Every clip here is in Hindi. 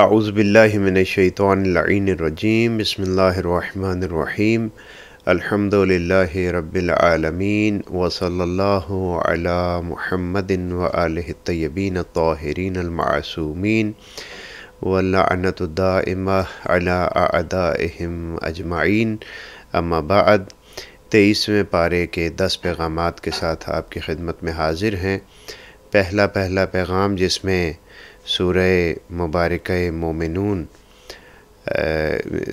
आउज़बिल्लिमिनशैतरजीम बसमीम अलहमदिल्ला रबालमीन वसल महमदिन वैबीन तोहरीन वनतम अलाम अजमाइन अम्माबाद तेईसवें पारे के दस पैगाम के साथ आपकी खिदमत में हाजिर हैं पहला पहला पैगाम जिसमें सूर मुबारक मोमिनून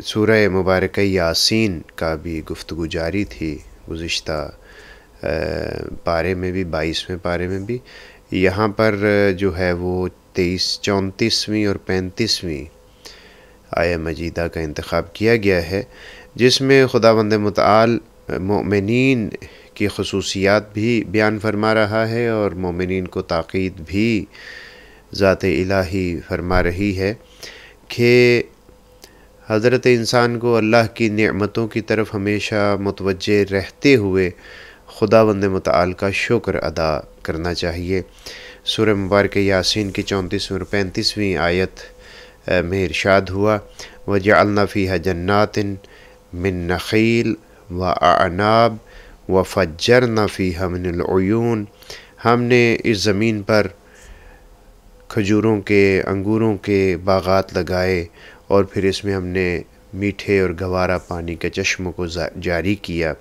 सूर मुबारक यासीन का भी गुफ्तु जारी थी गुज्त eh, पारे में भी बाईसवें पारे में भी यहाँ पर eh, जो है वो तेईस चौंतीसवीं और पैंतीसवीं आया मजीदा का इंतखब किया गया है जिसमें खुदा बंद मताल eh, मोमिन की खसूसियात भी बयान फरमा रहा है और मोमिन को ताक़द भी ज़ात इलाही फरमा रही है कि हज़रत इंसान को अल्लाह की नमतों की तरफ हमेशा मतवज रहते हुए खुदा बंद मताल का शुक्र अदा करना चाहिए सुर मुबारक यासिन की चौंतीसवीं और पैंतीसवीं आयत में इरशाद हुआ वजह है जन्नातिन मिन नखील व अनाब व फजर नफ़ी हमनयून हमने इस ज़मीन पर खजूरों के अंगूरों के बाग़ात लगाए और फिर इसमें हमने मीठे और गवारा पानी के चश्मों को जारी किया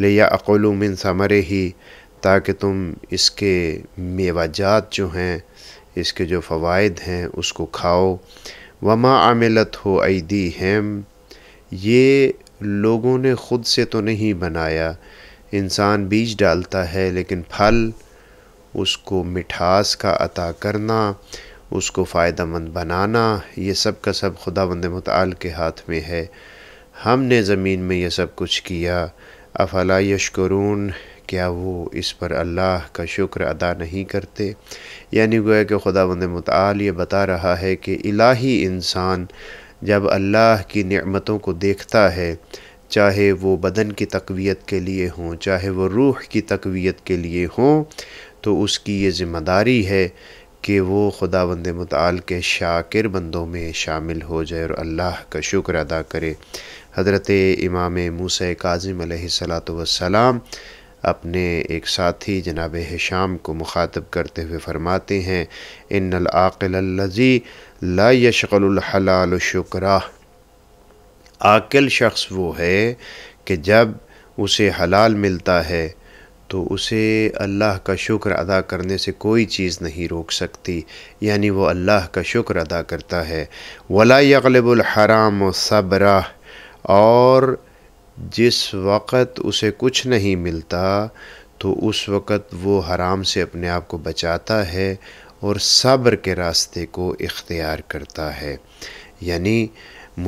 लिया अक़ोल मिन समरे ही ताकि तुम इसके मेवाजात जो हैं इसके जो फ़वाद हैं उसको खाओ वमा आमिलत हो ऐदी हेम ये लोगों ने ख़ुद से तो नहीं बनाया इंसान बीज डालता है लेकिन फल उसको मिठास का अता करना उसको फ़ायदा मंद बनाना ये सब का सब खुदा बंद मताल के हाथ में है हमने ज़मीन में यह सब कुछ किया अफला यशकरून क्या वो इस पर अल्लाह का शुक्र अदा नहीं करते यानी गोया कि खुदा बंद मताल ये बता रहा है कि इलाही इंसान जब अल्लाह की नमतों को देखता है चाहे वो बदन की तकवीत के लिए हों चाहे वो रूह की तकवीत के लिए हों तो उसकी ये ज़िम्मेदारी है कि वो खुदा बंद मताल के शाकिर बंदों में शामिल हो जाए और अल्लाह का शुक्र अदा करे हज़रत इमाम मूस काजिम सलाम अपने एक साथी जनाब हशाम को मुखातब करते हुए फरमाते हैं इन आकिली ला यशकलहलाल शुक्रा आकिल शख्स वो है कि जब उसे हलाल मिलता है तो उसे अल्लाह का शुक्र अदा करने से कोई चीज़ नहीं रोक सकती यानी वो अल्लाह का शुक्र अदा करता है वला हराम सबरा और जिस वक़्त उसे कुछ नहीं मिलता तो उस वक़्त वो हराम से अपने आप को बचाता है और सब्र के रास्ते को इख्तियार करता है यानी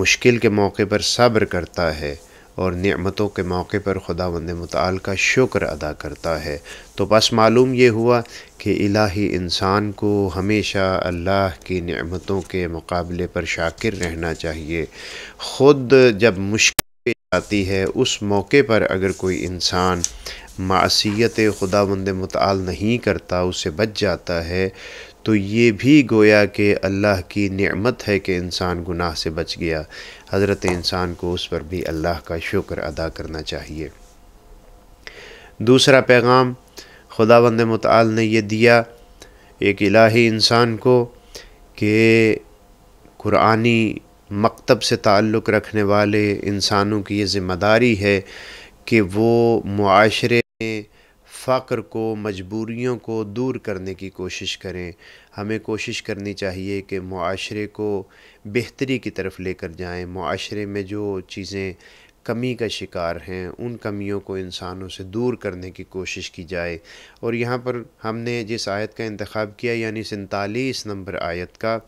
मुश्किल के मौके पर सब्र करता है और नमतों के मौके पर खुदा वंद मताल का शुक्र अदा करता है तो बस मालूम ये हुआ कि इलाही इंसान को हमेशा अल्लाह की नमतों के मुकाबले पर शाकिर रहना चाहिए ख़ुद जब मुश्किल आती है उस मौके पर अगर कोई इंसान मासीत खुदा वंद मताल नहीं करता उससे बच जाता है तो ये भी गोया कि अल्लाह की नमत है कि इंसान गुनाह से बच गया हज़रत इंसान को उस पर भी अल्लाह का शुक्र अदा करना चाहिए दूसरा पैगाम खुदा वंद मताल ने यह दिया एक इलाही इंसान को कि कुरानी मकतब से ताल्लुक़ रखने वाले इंसानों की ये ज़िम्मेदारी है कि वो माशरे में फ़क्र को मजबूरियों को दूर करने की कोशिश करें हमें कोशिश करनी चाहिए कि माशरे को बेहतरी की तरफ लेकर जाएं माशरे में जो चीज़ें कमी का शिकार हैं उन कमियों को इंसानों से दूर करने की कोशिश की जाए और यहाँ पर हमने जिस आयत का इंतखब किया यानी सैतालीस नंबर आयत का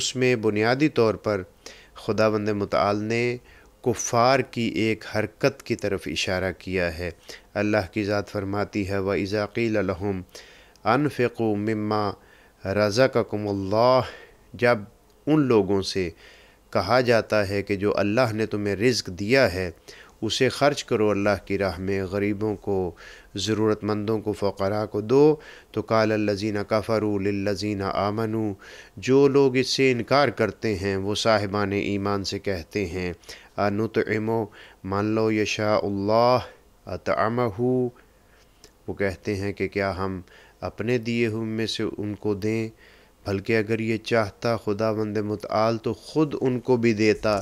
उसमें बुनियादी तौर पर खुदा बंद मताल ने कुफ़ार की एक हरकत की तरफ इशारा किया है अल्लाह की ज़ात फरमाती है व इज़ाक़ील लहम अनफ़ो मम्मा रज़कमल्ला जब उन लोगों से कहा जाता है कि जो अल्लाह ने तुम्हें रिज्क दिया है उसे ख़र्च करो अल्लाह की राह में गरीबों को ज़रूरतमंदों को फ़करा को दो तो काल लजीना कफ़रू लजीना आमनु जो लोग इससे इनकार करते हैं वो साहिबान ईमान से कहते हैं अनुतमो मान लो यशा हो वो कहते हैं कि क्या हम अपने दिए हुए में से उनको दें बल्कि अगर ये चाहता खुदा बंद मतआल तो ख़ुद उनको भी देता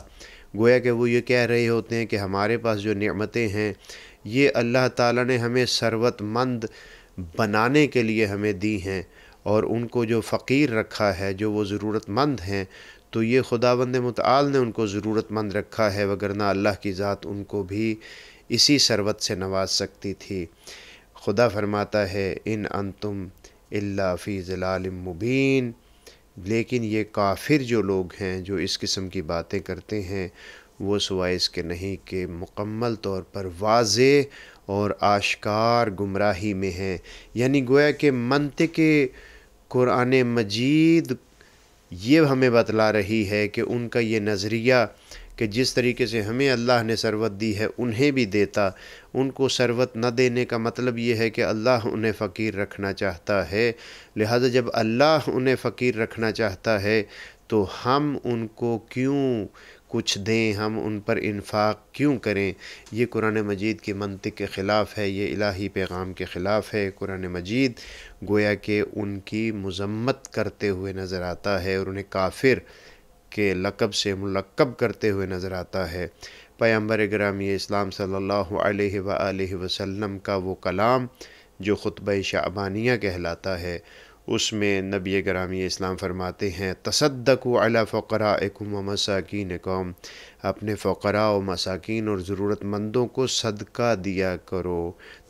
गोया कि वो ये कह रहे होते हैं कि हमारे पास जो नमतें हैं ये अल्लाह ताला ने हमें सरवतमंद बनाने के लिए हमें दी हैं और उनको जो फ़कीर रखा है जो वो ज़रूरतमंद हैं तो ये खुदा बंद मतआल ने उनको ज़रूरतमंद रखा है वगरना अल्लाह की ज़ात उनको भी इसी शरबत से नवाज सकती थी खुदा फरमाता है इन अंतुम इल्ला फ़ी जलाल मुबीन लेकिन ये काफिर जो लोग हैं जो इस किस्म की बातें करते हैं वो सवाए इसके नहीं कि मुकम्मल तौर पर वाज और आशकार गुमराही में हैं यानी गोया कि मंत के क़ुरान मजीद ये हमें बतला रही है कि उनका ये नज़रिया कि जिस तरीके से हमें अल्लाह ने सरवत दी है उन्हें भी देता उनको सरवत न देने का मतलब ये है कि अल्लाह उन्हें फ़कीर रखना चाहता है लिहाजा जब अल्लाह उन्हें फ़कीर रखना चाहता है तो हम उनको क्यों कुछ दें हम उन पर इन्फाक क्यों करें ये कुरान मजीद के मनतिक के ख़िलाफ़ है ये इलाही पैगाम के ख़िलाफ़ है कुरान मजीद गोया के उनकी मज़म्मत करते हुए नज़र आता है और उन्हें काफिर के लकब से मुलकब करते हुए नज़र आता है पैम्बर ग्रामी इस्लाम सल्ला वसम का वो कलाम जो ख़ुतब शाबानिया कहलाता है उसमें नबी ग्रामी इस्लाम फरमाते हैं तसदक अला फ़करा एक मसाकिन कौम अपने फ़करा व मसाकिन और ज़रूरतमंदों को सदका दिया करो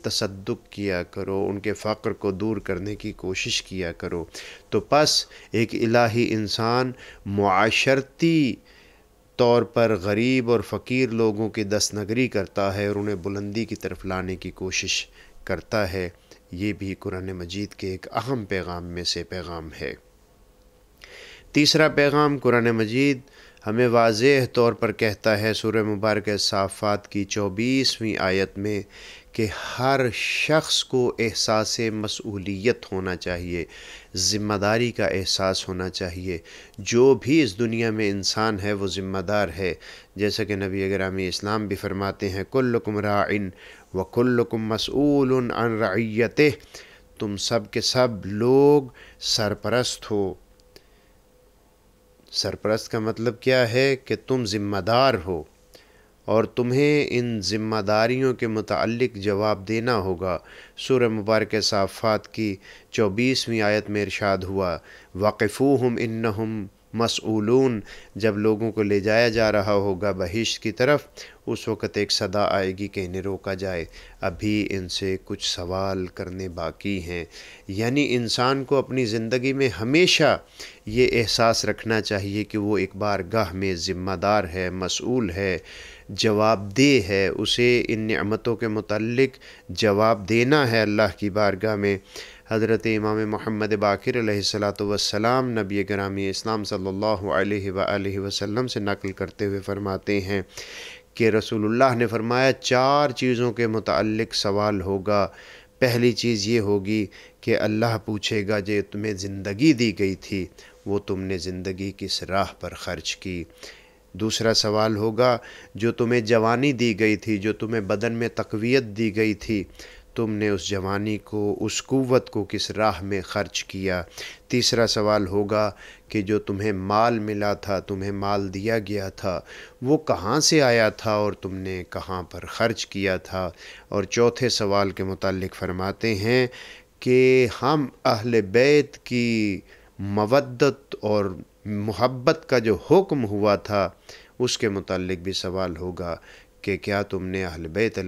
तसदक किया करो उनके फ़क्र को दूर करने की कोशिश किया करो तो बस एक इलाही इंसान माशरती तौर पर गरीब और फ़कीर लोगों की दस्तनगरी करता है और उन्हें बुलंदी की तरफ लाने की कोशिश करता है ये भी कुरान मजीद के एक अहम पैगाम में से पैगाम है तीसरा पैगाम कुरान मजीद हमें वाज तौर पर कहता है सूर्य मुबारक साफ़ात की चौबीसवीं आयत में कि हर शख्स को एहसास मसूलियत होना चाहिए ज़िम्मेदारी का एहसास होना चाहिए जो भी इस दुनिया में इंसान है वो ज़िम्मेदार है जैसा कि नबी ग्रामी इस्लाम भी फरमाते हैं कुल्लकुम राइन व कुल्लकुम मसूल अन तुम सब के सब लोग सरपरस्त हो सरपरस्त का मतलब क्या है कि तुम ज़िम्मेदार हो और तुम्हें इन ज़िम्मेदारियों के मुतल जवाब देना होगा सूर मुबारक साफ़ात की चौबीसवीं आयत में इरशाद हुआ वाक़फ़ू हम इन हम मसऊलून जब लोगों को ले जाया जा रहा होगा बहिश की तरफ उस वक़्त एक सदा आएगी कि इन्हें रोका जाए अभी इनसे कुछ सवाल करने बाकी हैं यानी इंसान को अपनी ज़िंदगी में हमेशा ये एहसास रखना चाहिए कि वो एक बार गाह में ज़िम्मेदार है मसूल है जवाबदेह है उसे इन नमतों के मतलब जवाब देना है अल्लाह की बारगाह में हज़रत इमाम महमद बाकर सलाम नबी ग्रामी इस्लाम सल्ला वसम से नकल करते हुए फ़रमाते हैं कि रसूलुल्लाह ने फ़रमाया चार चीज़ों के मतलब सवाल होगा पहली चीज़ ये होगी कि अल्लाह पूछेगा जो तुम्हें ज़िंदगी दी गई थी वो तुमने ज़िंदगी किस राह पर ख़र्च की दूसरा सवाल होगा जो तुम्हें जवानी दी गई थी जो तुम्हें बदन में तकवीत दी गई थी तुमने उस जवानी को उस कुवत को किस राह में ख़र्च किया तीसरा सवाल होगा कि जो तुम्हें माल मिला था तुम्हें माल दिया गया था वो कहाँ से आया था और तुमने कहाँ पर ख़र्च किया था और चौथे सवाल के मुतालिक फ़रमाते हैं कि हम अहल बैत की मवदत और मोहब्बत का जो हुक्म हुआ था उसके मतलब भी सवाल होगा कि क्या तुमने अहल बैत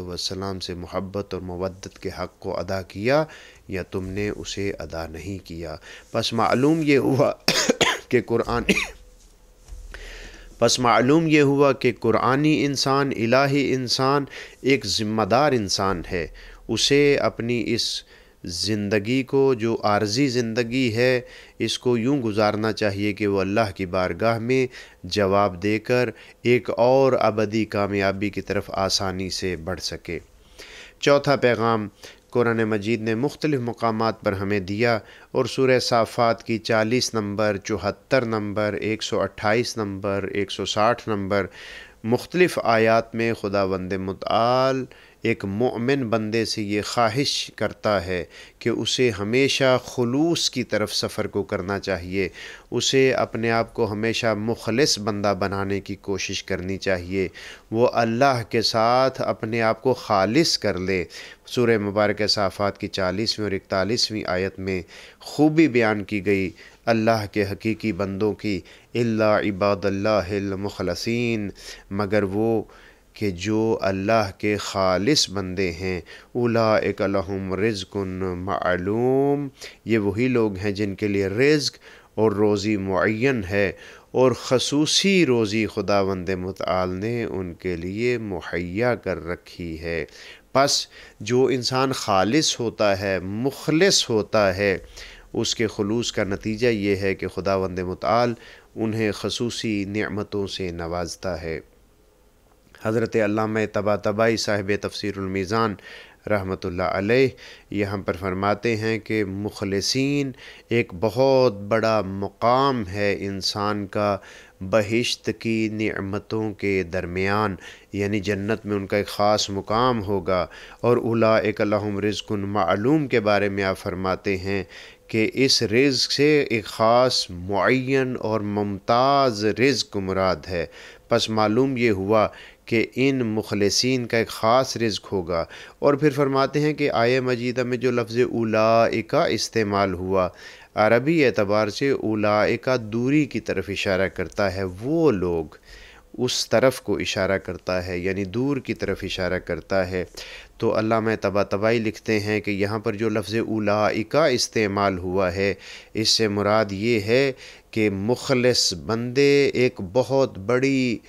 वसलाम से मोहब्बत और मवदत के हक़ को अदा किया या तुमने उसे अदा नहीं किया बस मालूम ये हुआ कि कुरान बस मालूम ये हुआ कि कुरानी इंसान इलाही इंसान एक ज़िम्मेदार इंसान है उसे अपनी इस ज़िंदगी को जो आर्जी ज़िंदगी है इसको यूँ गुजारना चाहिए कि वो अल्लाह की बारगाह में जवाब देकर एक और अबदी कामयाबी की तरफ आसानी से बढ़ सके चौथा पैगाम कुरान मजीद ने मुख्तलिफ़ मकाम पर हमें दिया और सूर साफ़ात की चालीस नंबर चौहत्तर नंबर एक सौ अट्ठाईस नंबर एक सौ साठ नंबर मुख्तलिफ़ आयात में खुदा वंद मताल एक मोमिन बंदे से ये ख्वाहिश करता है कि उसे हमेशा खलूस की तरफ सफ़र को करना चाहिए उसे अपने आप को हमेशा मुखलस बंदा बनाने की कोशिश करनी चाहिए वो अल्लाह के साथ अपने आप को खालिस कर ले सूर मुबारक साफ़ात की चालीसवीं और इकतालीसवीं आयत में खूबी बयान की गई अल्लाह के हकीकी बंदों की इल्ला इबादल्लाखलसिन मगर वो कि जो अल्लाह के खालिस बंदे हैं उला एकलहम रिज़कन मालूम ये वही लोग हैं जिनके लिए रिज्क और रोज़ी मुन है और खसूसी रोज़ी खुदा वंद मताल ने उनके लिए मुहैया कर रखी है बस जो इंसान खालिस होता है मुखलस होता है उसके खलूस का नतीजा ये है कि खुदा वंद मताल उन्हें खसूसी नमतों से नवाजता है हज़रत तबा तबाई साहिब तफसरमीज़ान रहमत यहाँ पर फरमाते हैं कि मुखलसिन एक बहुत बड़ा मुकाम है इंसान का बहिश्त की नमतों के दरमियान यानी जन्नत में उनका एक ख़ास मुकाम होगा और उला एक रिजकन मालूम के बारे में आप फरमाते हैं कि इस रिज़ से एक ख़ास मुन और मुमताज़ रिज़ मुराद है बस मालूम ये हुआ कि इन मुखलसिन का एक ख़ास रिज्क होगा और फिर फरमाते हैं कि आय मजीदा में जो लफ्ज़ उला का इस्तेमाल हुआ अरबी एतबार से उला का दूरी की तरफ इशारा करता है वो लोग उस तरफ को इशारा करता है यानी दूर की तरफ इशारा करता है तो अल्लाह में तबा तबाही लिखते हैं कि यहाँ पर जो लफ्ज़ का इस्तेमाल हुआ है इससे मुराद ये है कि मुखलस बंदे एक बहुत बड़ी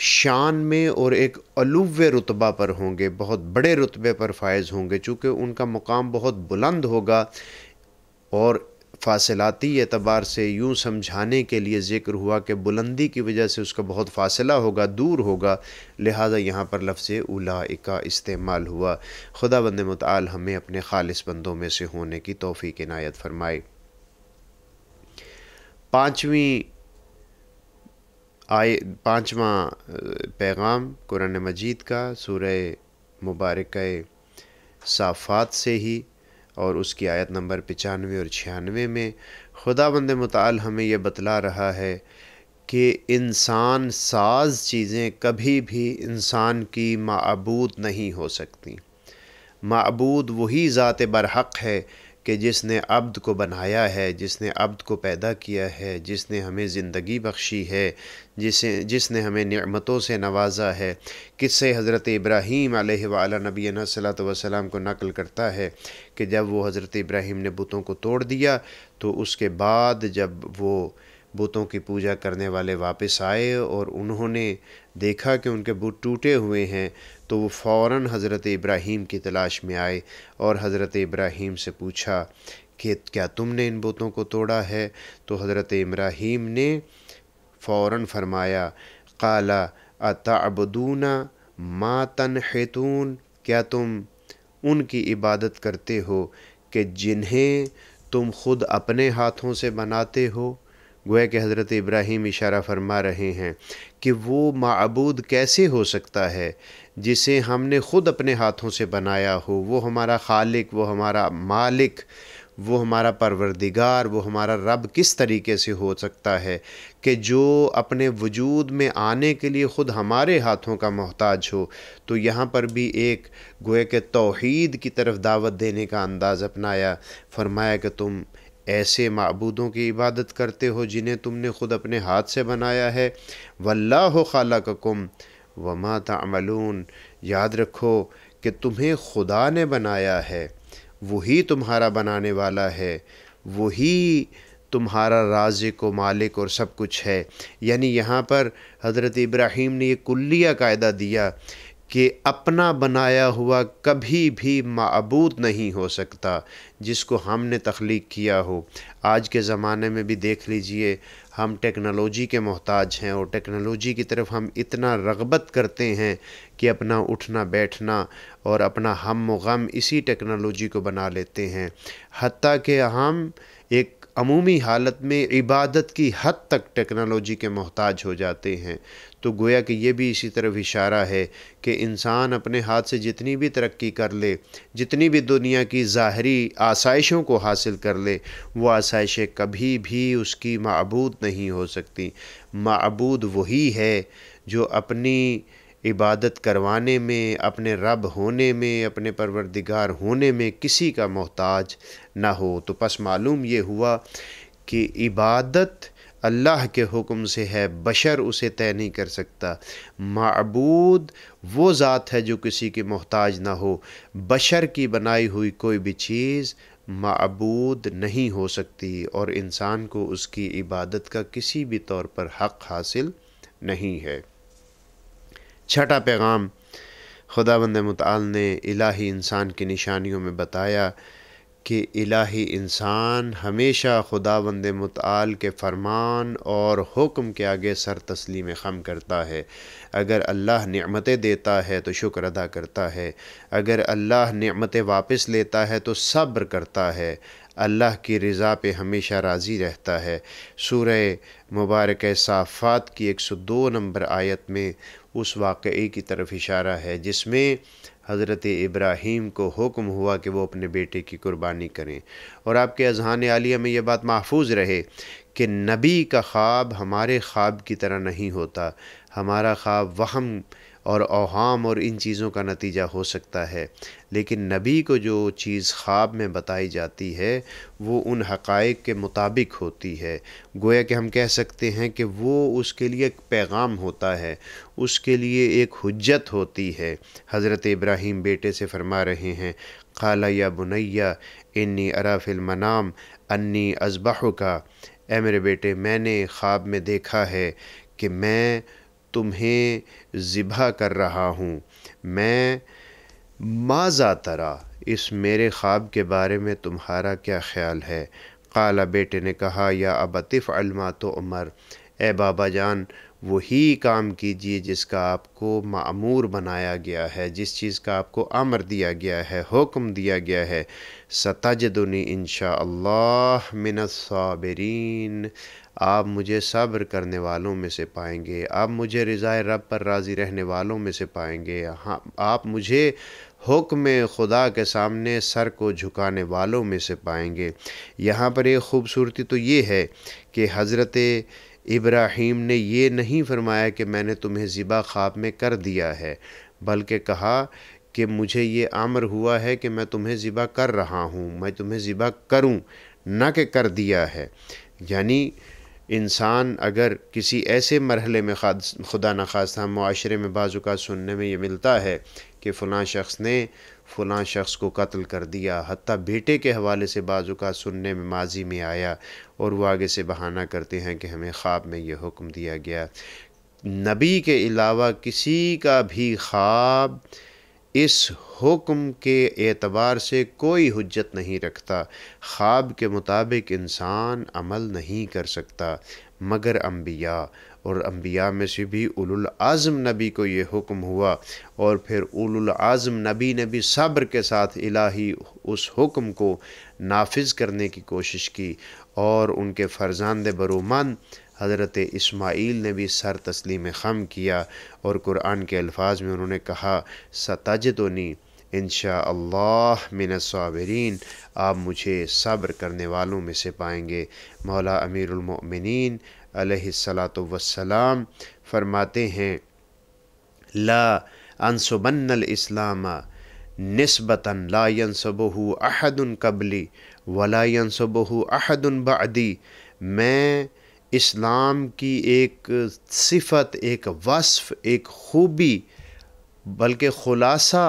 शान में और एक अलुव्य रुतबा पर होंगे बहुत बड़े रुतबे पर फायज़ होंगे चूँकि उनका मुकाम बहुत बुलंद होगा और फासिलाती एतबार से यूँ समझाने के लिए ज़िक्र हुआ कि बुलंदी की वजह से उसका बहुत फासला होगा दूर होगा लिहाजा यहाँ पर लफ्ज़ उला का इस्तेमाल हुआ खुदा बंद मताल हमें अपने ख़ालस बंदों में से होने की तोफ़ी नायत फरमाए पाँचवीं आय पाँचवा पैगाम कुरान मजीद का सूरह मुबारक साफ़ात से ही और उसकी आयत नंबर पचानवे और छियानवे में खुदा बंद मताल हमें यह बतला रहा है कि इंसान साज चीज़ें कभी भी इंसान की मबूद नहीं हो सकती मबूद वही ज़ात बरहक़ है कि जिसने अब्द को बनाया है जिसने अब्द को पैदा किया है जिसने हमें ज़िंदगी बख्शी है जिसे जिसने हमें नमतों से नवाजा है किससे हज़रत इब्राहीम आल नबी सलात वसलाम को नकल करता है कि जब वो हज़रत इब्राहीम ने बुतों को तोड़ दिया तो उसके बाद जब वो बुतों की पूजा करने वाले वापस आए और उन्होंने देखा कि उनके बुत टूटे हुए हैं तो वो फ़ौर हज़रत इब्राहिम की तलाश में आए और हज़रत इब्राहीम से पूछा कि क्या तुमने इन बुतों को तोड़ा है तो हज़रत इब्राहिम ने फ़ौर फरमाया काला अताबदूना मा तन हेतून क्या तुम उनकी इबादत करते हो कि जिन्हें तुम खुद अपने हाथों से बनाते हो गोया कि हज़रत इब्राहिम इशारा फरमा रहे हैं कि वो मबूद कैसे हो सकता है जिसे हमने ख़ुद अपने हाथों से बनाया हो वो हमारा खालिक वो हमारा मालिक वो हमारा परवरदिगार वो हमारा रब किस तरीके से हो सकता है कि जो अपने वजूद में आने के लिए ख़ुद हमारे हाथों का मोहताज हो तो यहाँ पर भी एक गोए के तोहद की तरफ दावत देने का अंदाज़ अपनाया फरमाया कि तुम ऐसे मबूदों की इबादत करते हो जिन्हें तुमने ख़ुद अपने हाथ से बनाया है वल्ला खाला का कुम वमा तमलून याद रखो कि तुम्हें खुदा ने बनाया है वही तुम्हारा बनाने वाला है वही तुम्हारा राजिक व मालिक और सब कुछ है यानी यहाँ पर हज़रत इब्राहिम ने ये कुल्लिया कायदा दिया कि अपना बनाया हुआ कभी भी मबूद नहीं हो सकता जिसको हमने तख्लीक किया हो आज के ज़माने में भी देख लीजिए हम टेक्नोलॉजी के मोहताज हैं और टेक्नोलॉजी की तरफ हम इतना रगबत करते हैं कि अपना उठना बैठना और अपना हम गम इसी टेक्नोलॉजी को बना लेते हैं हती कि हम अमूमी हालत में इबादत की हद तक टेक्नोलॉजी के मोहताज हो जाते हैं तो गोया कि ये भी इसी तरफ इशारा है कि इंसान अपने हाथ से जितनी भी तरक्की कर ले जितनी भी दुनिया की ज़ाहरी आसाइशों को हासिल कर ले वो आसाइशें कभी भी उसकी मबूद नहीं हो सकती मबूद वही है जो अपनी इबादत करवाने में अपने रब होने में अपने परवरदिगार होने में किसी का मोहताज ना हो तो पस मालूम ये हुआ कि इबादत अल्लाह के हुक्म से है बशर उसे तय नहीं कर सकता मबूद वो ज़ात है जो किसी के मोहताज ना हो बशर की बनाई हुई कोई भी चीज़ मबूद नहीं हो सकती और इंसान को उसकी इबादत का किसी भी तौर पर हक़ हासिल नहीं है छठा पैगाम खुदा बंद मताल ने इलाही इंसान की निशानियों में बताया कि इलाही इंसान हमेशा खुदा बंद मताल के फरमान और हुक्म के आगे सर तस्लीम खम करता है अगर अल्लाह नमतें देता है तो शुक्र अदा करता है अगर अल्लाह नमतें वापस लेता है तो सब्र करता है अल्लाह की रज़ा पे हमेशा राज़ी रहता है सूर मुबारक साफ़ात की एक सौ दो नंबर आयत में उस वाक़े की तरफ इशारा है जिसमें हज़रत इब्राहीम को हुक्म हुआ कि वो अपने बेटे की कुर्बानी करें और आपके अजहान आलिया में यह बात महफूज रहे कि नबी का ख्वाब हमारे ख्वाब की तरह नहीं होता हमारा ख्वाब वहम और अवाम और इन चीज़ों का नतीजा हो सकता है लेकिन नबी को जो चीज़ ख्वाब में बताई जाती है वो उन हक़ाइक के मुताबिक होती है गोया कि हम कह सकते हैं कि वो उसके लिए एक पैगाम होता है उसके लिए एक हजत होती है हज़रत इब्राहिम बेटे से फरमा रहे हैं खाला या बुनैया इन्नी अराफिल मनाम अन्नी अजबाह का ए मेरे बेटे मैंने ख्वाब में देखा है कि मैं तुम्हें ज़िबा कर रहा हूँ मैं माजा तरा इस मेरे ख्वाब के बारे में तुम्हारा क्या ख्याल है काला बेटे ने कहा या अबतफ़ अलमा तो उमर ए बाबा जान वही काम कीजिए जिसका आपको मामूर बनाया गया है जिस चीज़ का आपको अमर दिया गया है हुक्म दिया गया है सताजदनी इन शाह मिनसाबरीन आप मुझे सब्र करने वालों में से पाएंगे आप मुझे रज़ाए रब पर राज़ी रहने वालों में से पाएंगे हाँ आप मुझे हुक्म खुदा के सामने सर को झुकाने वालों में से पाएंगे यहाँ पर एक ख़ूबसूरती तो ये है कि हज़रत इब्राहिम ने यह नहीं फरमाया कि मैंने तुम्हें ज़िबा ख्वाब में कर दिया है बल्कि कहा कि मुझे ये आमर हुआ है कि मैं तुम्हें ज़िबा कर रहा हूँ मैं तुम्हें ज़िबा करूँ ना कि कर दिया है यानी इंसान अगर किसी ऐसे मरहले में खुदा न हम माशरे में बाजू का सुनने में ये मिलता है कि फ़लाँ शख्स ने फ़लाँ शख्स को कत्ल कर दिया हती बेटे के हवाले से बाजू का सुनने में माजी में आया और वह आगे से बहाना करते हैं कि हमें ख्वाब में यह हुक्म दिया गया नबी के अलावा किसी का भी ख्वाब इस हुक्म के एतबार से कोई हजत नहीं रखता ख्वाब के मुताबिक इंसान अमल नहीं कर सकता मगर अम्बिया और अम्बिया में से भी उलुल आज़म नबी को ये हुक्म हुआ और फिर उलुल आज़म नबी ने भी सब्र के साथ इलाही उस हुक्म को नाफिज करने की कोशिश की और उनके फरजानद बरूमंद हज़रत इसमाइल ने भी सर तस्लीम खम किया और कुरान के अल्फाज में उन्होंने कहा सतज तो नहीं इन मिन साबरीन आप मुझे सब्र करने वालों में से पाएंगे मौला अमीरमिन सलात वसलाम फरमाते हैं ला अनसुबन इस्लाम नस्बता ला यनसबहू अहदन कबली वला यनसबहू अहदन बदी मैं इस्लाम की एक सिफत एक वस्फ़ एक खूबी बल्कि ख़ुलासा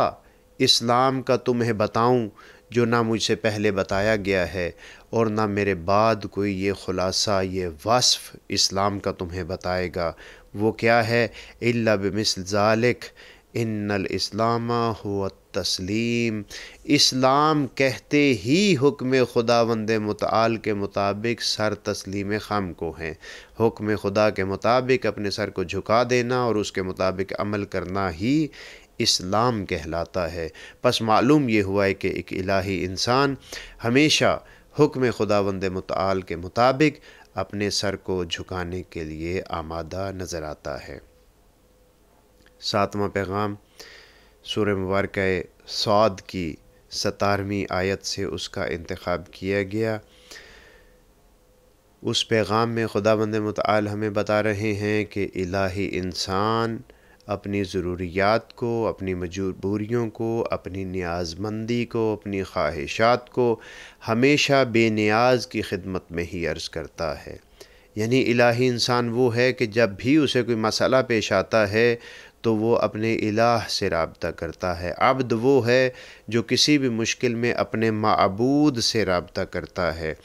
इस्लाम का तुम्हें बताऊं जो ना मुझसे पहले बताया गया है और ना मेरे बाद कोई ये ख़ुलासा ये वस्फ़ इस्लाम का तुम्हें बताएगा वो क्या है इल्ला बमिसल ज़ालिक इन्नल इस्लामा हुआ तस्लीम इस्लाम कहते ही हुक्म खुदा वंद मताल के मुताबिक सर तस्लीम खम को हैं हुक्म खुदा के मुताबिक अपने सर को झुका देना और उसके मुताबिक अमल करना ही इस्लाम कहलाता है बस मालूम ये हुआ है कि एक इलाही इंसान हमेशा हुक्म खुदा वंद मताल के मुताबिक अपने सर को झुकाने के लिए आमादा नज़र आता है सातवां पैगाम सूर मुबारक सौद की सतारहवीं आयत से उसका इंतखब किया गया उस पैगाम में खुदा बंद मताल हमें बता रहे हैं कि इलाही इंसान अपनी ज़रूरियात को अपनी मजबूरियों को अपनी न्याजमंदी को अपनी ख्वाहिशात को हमेशा बेनियाज की खिदमत में ही अर्ज़ करता है यानी इलाही इंसान वो है कि जब भी उसे कोई मसला पेश आता है तो वो अपने इलाह से रबता करता है अब्द वो है जो किसी भी मुश्किल में अपने मबूद से रबता करता है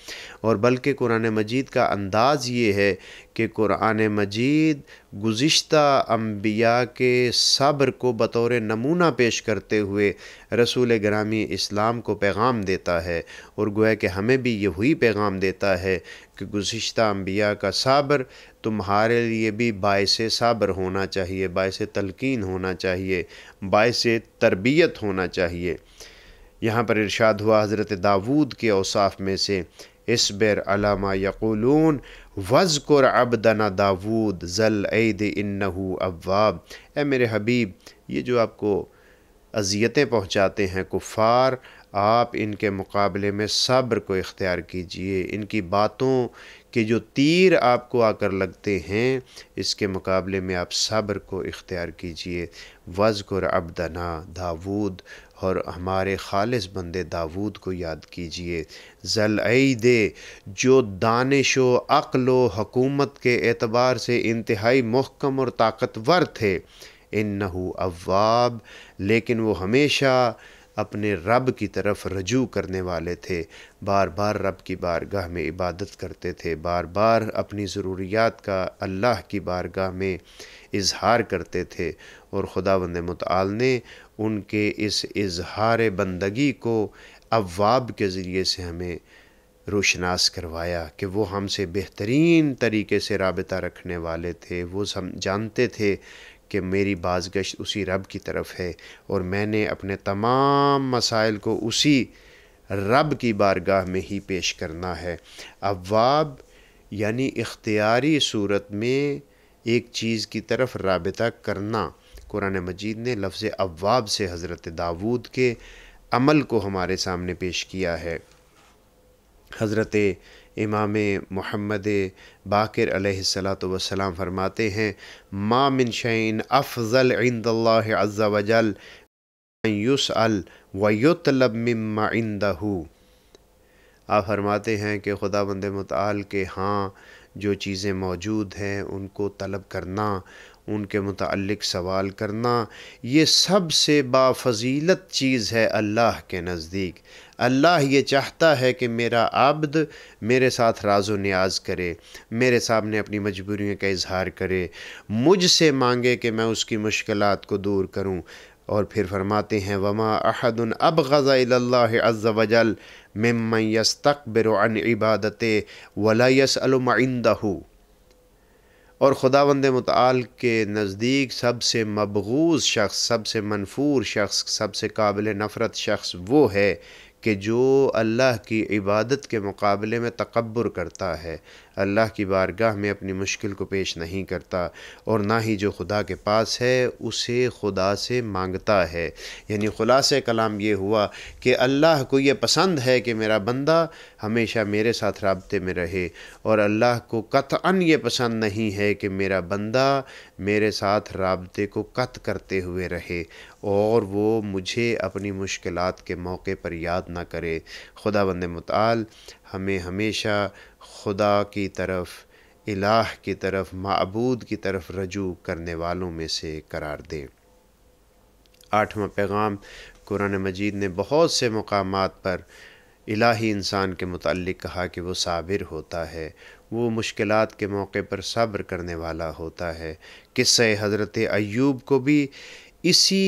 और बल्कि कुरान मजीद का अंदाज़ ये है कि कुरान मजीद गुज्त अम्बिया के सब्र को बतौर नमूना पेश करते हुए रसूल ग्रामी इस्लाम को पैगाम देता है और गोया कि हमें भी ये हुई पैगाम देता है कि गुज्त अम्बिया का सब्र तुम्हारे लिए भी बायस सब्र होना चाहिए बायस तलकिन होना चाहिए बायस तरबियत होना चाहिए यहाँ पर इरशाद हुआ हज़रत दाऊद के औसाफ में से बेर अलामा यक़ुलून वज़कुर अबदना दाऊद जल ऐद इन्नहू अवाब ए मेरे हबीब ये जो आपको अजियतें पहुँचाते हैं कुफ़ार आप इनके मुकाबले में सब्र को इख्तियार कीजिए इनकी बातों कि जो तीर आपको आकर लगते हैं इसके मुकाबले में आप सब्र को इख्तियार कीजिए वज़र अबदना दाऊद और हमारे खालिस बंदे दाऊद को याद कीजिए जल दे जो दानिश व अक्ल व हकूमत के एतबार से इंतहाई महकम और ताकतवर थे इन नहू अवाब लेकिन वो हमेशा अपने रब की तरफ रजू करने वाले थे बार बार रब की बारगाह में इबादत करते थे बार बार अपनी ज़रूरियात का अल्लाह की बारगाह में इजहार करते थे और खुदा बंद मताल ने उनके इस इजहार बंदगी को अवाब के ज़रिए से हमें रोशनास करवाया कि वो हमसे बेहतरीन तरीके से रबता रखने वाले थे वो हम जानते थे कि मेरी बाजगश उसी रब की तरफ है और मैंने अपने तमाम मसाइल को उसी रब की बारगाह में ही पेश करना है अवाब यानी इख्तियारी सूरत में एक चीज़ की तरफ रबता करना कुरान मजीद ने लफ्ज़ अवाब से हज़रत दाऊद के अमल को हमारे सामने पेश किया है हज़रत इमाम मोहम्मद बाकर सलाम फरमाते हैं मामिन शैन अफजल इंदल्ला वजल युस अल वयुतलब आप फरमाते हैं कि खुदा बंद मताल के हाँ जो चीज़ें मौजूद हैं उनको तलब करना उनके मुतलक सवाल करना ये सबसे बाफजीलत चीज़ है अल्लाह के नज़दीक अल्लाह ये चाहता है कि मेरा आबद मेरे साथ राजो न्याज करे मेरे सामने अपनी मजबूरियों का इजहार करे मुझसे मांगे कि मैं उसकी मुश्किल को दूर करूँ और फिर फरमाते हैं वमा अहदन अब गज़ा अज वजल ममयस तकबर इबादत वलायस अलमंदा और वंद मताल के नज़दीक सबसे मबगूज़ शख्स सबसे मनफूर शख्स सबसे काबिल नफ़रत शख्स वो है कि जो अल्लाह की इबादत के मुकाबले में तकबर करता है अल्लाह की बारगाह में अपनी मुश्किल को पेश नहीं करता और ना ही जो खुदा के पास है उसे खुदा से मांगता है यानी ख़ुलास कलाम ये हुआ कि अल्लाह को ये पसंद है कि मेरा बंदा हमेशा मेरे साथ रबते में रहे और अल्लाह को अन ये पसंद नहीं है कि मेरा बंदा मेरे साथ रबते को कत करते हुए रहे और वो मुझे अपनी मुश्किल के मौके पर याद ना करे खुदा बंद मताल हमें हमेशा खुदा की तरफ इलाह की तरफ मबूद की तरफ रजू करने वालों में से करार दें आठवां पैगाम कुरान मजीद ने बहुत से मकाम पर इलाही इंसान के मतलब कहा कि वो साबिर होता है वो मुश्किल के मौके पर सब्र करने वाला होता है किस्से हज़रत अयूब को भी इसी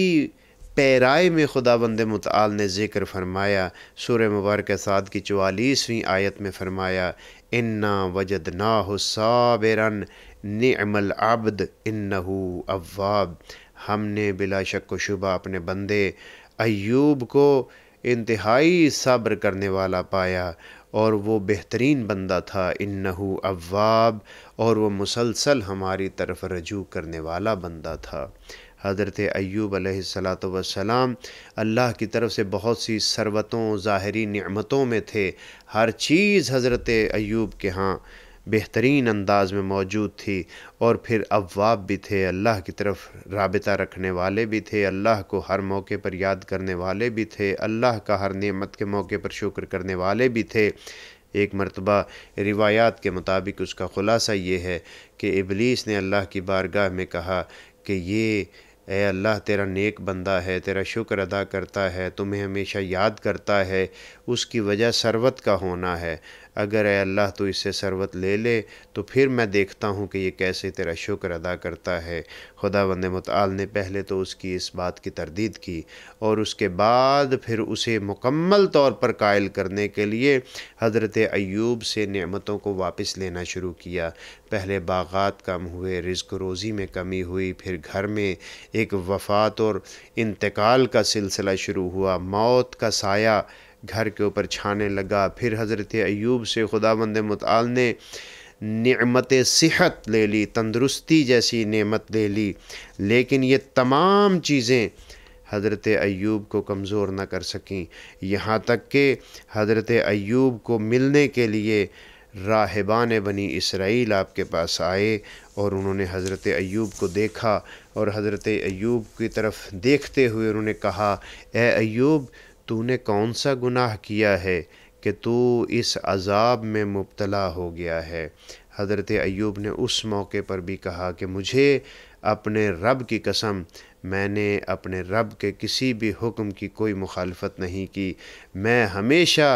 पैराए में खुदा बंद मताल ने ज़िक्र फरमाया सूर मुबारक साद की चवालीसवीं आयत में फरमाया इन्ना वजद ना साबिरन निमल आबद इन्नहू अवाब हमने बिला शक शुबा अपने बंदे अयूब को इंतहाई सब्र करने वाला पाया और वो बेहतरीन बंदा था इन्नहू अवाब और वो मुसलसल हमारी तरफ रजू करने वाला बंदा था हज़रत अयूब सलाम अल्लाह की तरफ से बहुत सी सरवतों ज़ाहरी नमतों में थे हर चीज़ हज़रत अयूब के यहाँ बेहतरीन अंदाज में मौजूद थी और फिर अवाब भी थे अल्लाह की तरफ रबता रखने वाले भी थे अल्लाह को हर मौके पर याद करने वाले भी थे अल्लाह का हर नियमत के मौके पर शुक्र करने वाले भी थे एक मरतबा रिवायात के मुताबिक उसका ख़ुलासा ये है कि इबलीस ने अल्लाह की बारगाह में कहा कि ये ए अल्लाह तेरा नेक बंदा है तेरा शुक्र अदा करता है तुम्हें हमेशा याद करता है उसकी वजह सरवत का होना है अगर ए अल्लाह तो इसे सरवत ले ले तो फिर मैं देखता हूँ कि ये कैसे तेरा शुक्र अदा करता है खुदा वंद मताल ने पहले तो उसकी इस बात की तरदीद की और उसके बाद फिर उसे मुकम्मल तौर पर कायल करने के लिए हज़रत अयूब से नमतों को वापस लेना शुरू किया पहले बागात कम हुए रिज्क रोज़ी में कमी हुई फिर घर में एक वफात और इंतकाल का सिलसिला शुरू हुआ मौत का साया घर के ऊपर छाने लगा फिर हज़रत ऐब से खुदा बंद मताल ने नमत सेहत ले ली तंदरुस्ती जैसी नमत ले ली लेकिन ये तमाम चीज़ें हज़रत ऐब को कमज़ोर ना कर सकें यहाँ तक कि हज़रत ऐब को मिलने के लिए राहबान बनी इसराइल आपके पास आए और उन्होंने हज़रत ऐब को देखा और हज़रत ऐब की तरफ देखते हुए उन्होंने कहा एयूब तूने कौन सा गुनाह किया है कि तू इस अज़ाब में मुबतला हो गया है हज़रत अयूब ने उस मौके पर भी कहा कि मुझे अपने रब की कसम मैंने अपने रब के किसी भी हुक्म की कोई मुखालफत नहीं की मैं हमेशा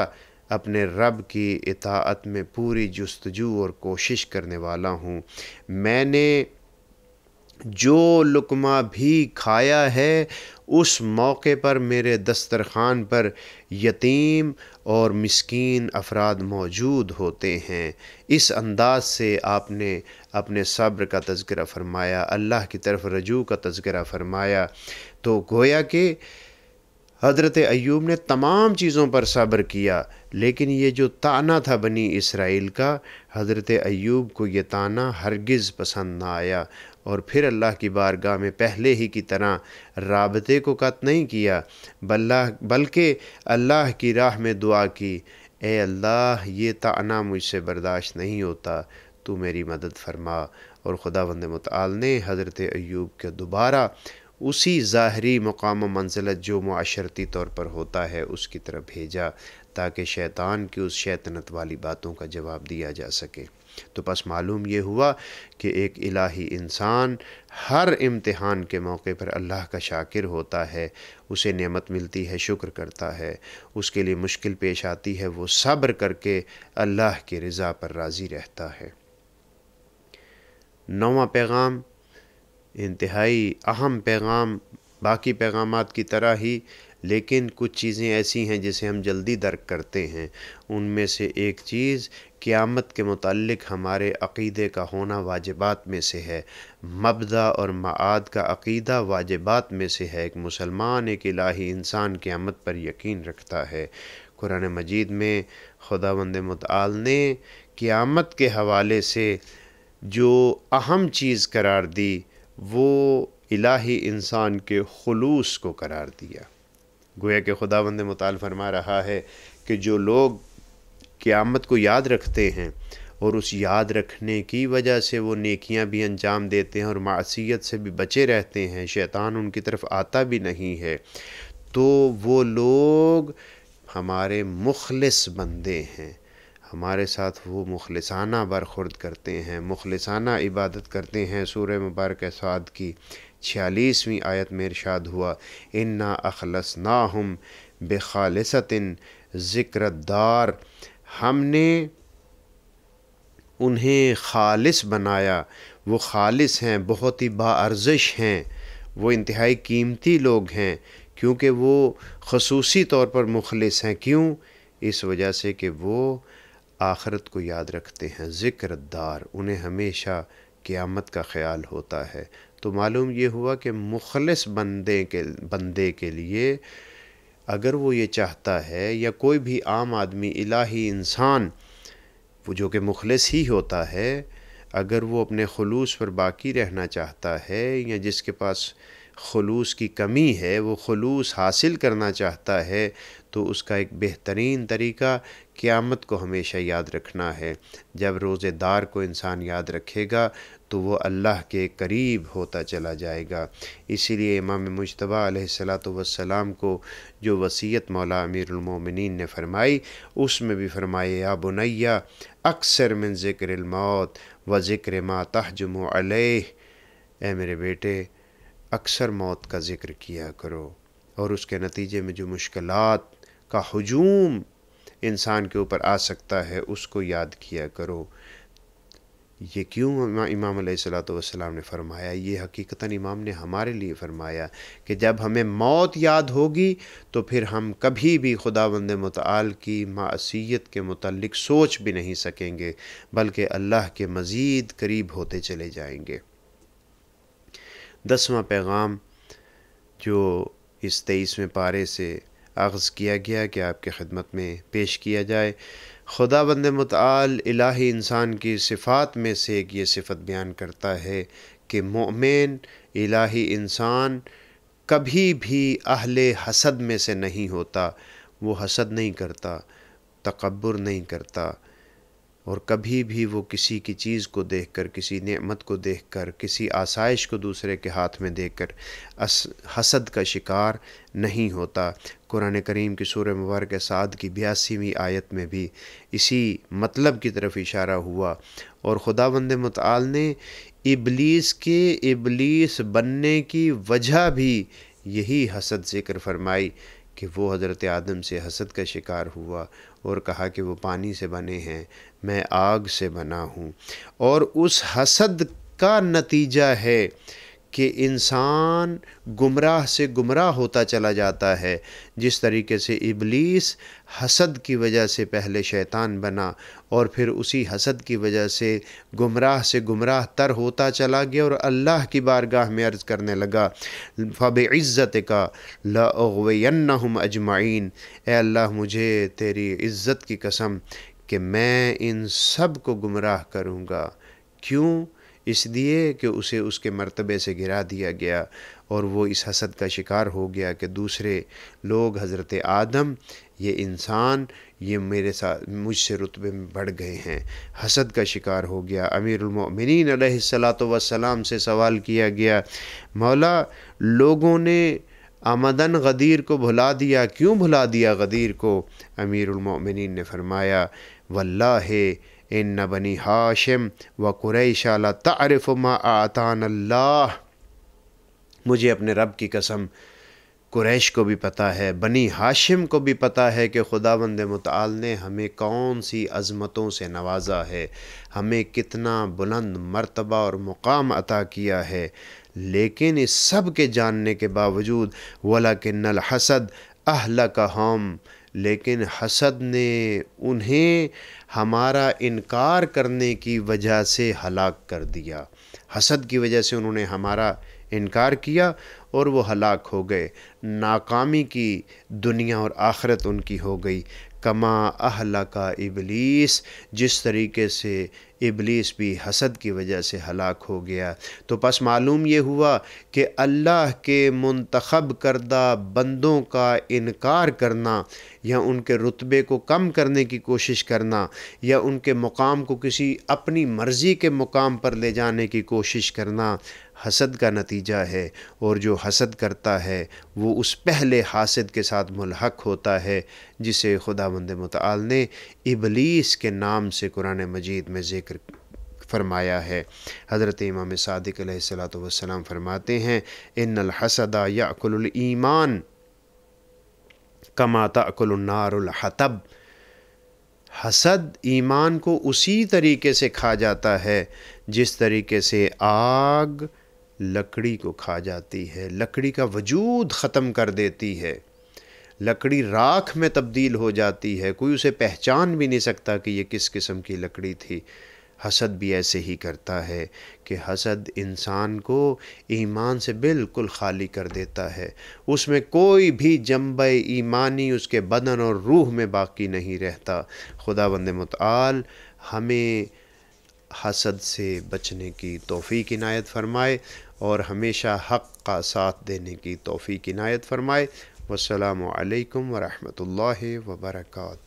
अपने रब की इतात में पूरी जस्तजू और कोशिश करने वाला हूँ मैंने जो लुकमा भी खाया है उस मौके पर मेरे दस्तरखान पर यतीम और मस्किन अफराद मौजूद होते हैं इस अंदाज से आपने अपने सब्र का तस्करा फरमाया अल्लाह की तरफ रजू का तस्करा फरमाया तो गोया कि हज़रत अयूब ने तमाम चीज़ों पर सब्र किया लेकिन ये जो ताना था बनी इसराइल का हज़रत अयूब को ये ताना हरगिज़ पसंद ना आया और फिर अल्लाह की बारगाह में पहले ही की तरह राबते को कत नहीं किया बल्ला बल्कि अल्लाह की राह में दुआ की ए अल्लाह ये ताना मुझसे बर्दाश्त नहीं होता तू मेरी मदद फरमा और खुदा वंद मताल ने हज़रत अयूब के दोबारा उसी ज़ाहरी मकाम मंजिलत जो माशरती तौर पर होता है उसकी तरफ भेजा ताकि शैतान की उस शैतनत वाली बातों का जवाब दिया जा सके तो बस मालूम ये हुआ कि एक इलाही इंसान हर इम्तहान के मौके पर अल्लाह का शाकिर होता है उसे नेमत मिलती है शुक्र करता है उसके लिए मुश्किल पेश आती है वो सब्र करके अल्लाह की रज़ा पर राज़ी रहता है नवा पैगाम इंतहाई अहम पैगाम बाकी पैगाम की तरह ही लेकिन कुछ चीज़ें ऐसी हैं जिसे हम जल्दी दर्क करते हैं उनमें से एक चीज़ क़ियामत के मतलब हमारे अक़ीदे का होना वाजिबात में से है मबदा और माद का अक़ीदा वाजिबात में से है एक मुसलमान एक इलाही इंसान क़्यामत पर यकीन रखता है कुरान मजीद में खुदा वंद मताल ने क़्यामत के हवाले से जो अहम चीज़ करार दी वो इलाही इंसान के खलूस को करार दिया गोया के खुदा बंद मताल फरमा रहा है कि जो लोग क़्यामत को याद रखते हैं और उस याद रखने की वजह से वो नेकियां भी अंजाम देते हैं और मासीत से भी बचे रहते हैं शैतान उनकी तरफ आता भी नहीं है तो वो लोग हमारे मुखलस बंदे हैं हमारे साथ वो मुखलसाना बरखुर्द करते हैं मुखलसाना इबादत करते हैं सूर्य मुबारक साद की छियालीसवीं आयत में इरशाद हुआ इन्ना अखलस ना हम बेखालसतिन ज़िक्रदार हमने उन्हें खालिस बनाया वो खालिस हैं बहुत ही बार्जिश हैं वो इंतहाई कीमती लोग हैं क्योंकि वो खसूसी तौर पर मुखलिस हैं क्यों इस वजह से कि वो आखरत को याद रखते हैं ज़िक्रदार उन्हें हमेशा क़यामत का ख्याल होता है तो मालूम ये हुआ कि मुखलस बंदे के बंदे के लिए अगर वो ये चाहता है या कोई भी आम आदमी इलाही इंसान वो जो कि मुखलस ही होता है अगर वो अपने खलूस पर बाकी रहना चाहता है या जिसके पास खलूस की कमी है वो खलूस हासिल करना चाहता है तो उसका एक बेहतरीन तरीका क़्यामत को हमेशा याद रखना है जब रोज़ेदार को इंसान याद रखेगा तो वो अल्लाह के करीब होता चला जाएगा इसीलिए इमाम मुशतबा सलाम को जो वसीयत मौला अमीरमिन ने फरमाई उसमें भी फरमाए या बुनैया अक्सर मिन मौत व ज़िक्र अलह ए मेरे बेटे अक्सर मौत का ज़िक्र किया करो और उसके नतीजे में जो मुश्किलात का हजूम इंसान के ऊपर आ सकता है उसको याद किया करो ये क्यों इमाम सलाम ने फरमाया ये हकीकता इमाम ने हमारे लिए फरमाया कि जब हमें मौत याद होगी तो फिर हम कभी भी खुदा बंद मताल की मासीत के मतलब सोच भी नहीं सकेंगे बल्कि अल्लाह के मज़ीद करीब होते चले जाएंगे दसवा पैगाम जो इस तेईसवें पारे से आगज़ किया गया कि आपके ख़िदमत में पेश किया जाए खुदा बंद मताल इलाही इंसान की सिफ़ात में से एक ये सिफत बयान करता है कि मोमिन इलाही इंसान कभी भी अहल हसद में से नहीं होता वो हसद नहीं करता तकबर नहीं करता और कभी भी वो किसी की चीज़ को देखकर किसी नेमत को देखकर किसी आसाइश को दूसरे के हाथ में देखकर हसद का शिकार नहीं होता कुरान करीम की सूर मुबारक साद की बयासीवीं आयत में भी इसी मतलब की तरफ इशारा हुआ और खुदा बंद मताल ने इबलीस के इबलीस बनने की वजह भी यही हसद ज़िक्र फरमाई कि वो हज़रत आदम से हसद का शिकार हुआ और कहा कि वो पानी से बने हैं मैं आग से बना हूँ और उस हसद का नतीजा है कि इंसान गुमराह से गुमराह होता चला जाता है जिस तरीके से इबलीस हसद की वजह से पहले शैतान बना और फिर उसी हसद की वजह से गुमराह से गुमराह तर होता चला गया और अल्लाह की बारगाह में अर्ज़ करने लगा फ़ब इज़्ज़त का लावैन अजमाइन ए अल्लाह मुझे तेरी इज़्ज़त की कसम कि मैं इन सब को गुमराह करूँगा क्यों इसलिए कि उसे उसके मर्तबे से गिरा दिया गया और वो इस हसद का शिकार हो गया कि दूसरे लोग हज़रत आदम ये इंसान ये मेरे साथ मुझसे रुतबे में बढ़ गए हैं हसद का शिकार हो गया अमीरमिन सलाम से सवाल किया गया मौला लोगों ने आमदन गदीर को भुला दिया क्यों भुला दिया गदीर को अमीरमिन ने फरमाया वल्लाह इन बनी हाशिम व कुरैशा तारफ़ मा आतान अल्लाह मुझे अपने रब की कसम कुरैश को भी पता है बनी हाशिम को भी पता है कि खुदा बंद मताल ने हमें कौन सी अज़मतों से नवाजा है हमें कितना बुलंद मरतबा और मुकाम अता किया है लेकिन इस सब के जानने के बावजूद वला नल हसद अहल का हम लेकिन हसद ने उन्हें हमारा इनकार करने की वजह से हलाक कर दिया हसद की वजह से उन्होंने हमारा इनकार किया और वो हलाक हो गए नाकामी की दुनिया और आखरत उनकी हो गई कमा अहला का इबलीस जिस तरीके से इबलीस भी हसद की वजह से हलाक हो गया तो बस मालूम ये हुआ कि अल्लाह के मंतखब करदा बंदों का इनकार करना या उनके रुतबे को कम करने की कोशिश करना या उनके मुकाम को किसी अपनी मर्ज़ी के मुकाम पर ले जाने की कोशिश करना हसद का नतीजा है और जो हसद करता है वो उस पहले हासद के साथ मुलहक होता है जिसे खुदा मंद मताल ने इबलीस के नाम से कुरान मजीद में ज़िक्र फरमाया है हज़रत इमाम सदक सलाम फरमाते हैं इन हसदा याकुलईमान कमाता अकुलनारतब हसद ईमान को उसी तरीके से खा जाता है जिस तरीके से आग लकड़ी को खा जाती है लकड़ी का वजूद ख़त्म कर देती है लकड़ी राख में तब्दील हो जाती है कोई उसे पहचान भी नहीं सकता कि ये किस किस्म की लकड़ी थी हसद भी ऐसे ही करता है कि हसद इंसान को ईमान से बिल्कुल खाली कर देता है उसमें कोई भी जम्ब ईमानी उसके बदन और रूह में बाकी नहीं रहता खुदा बंद मतआल हमें हसद से बचने की तोफ़ी इनायत फरमाए और हमेशा हक़ का साथ देने की तोफ़ी किनायत फ़रमाए वालकम वरहमल वर्का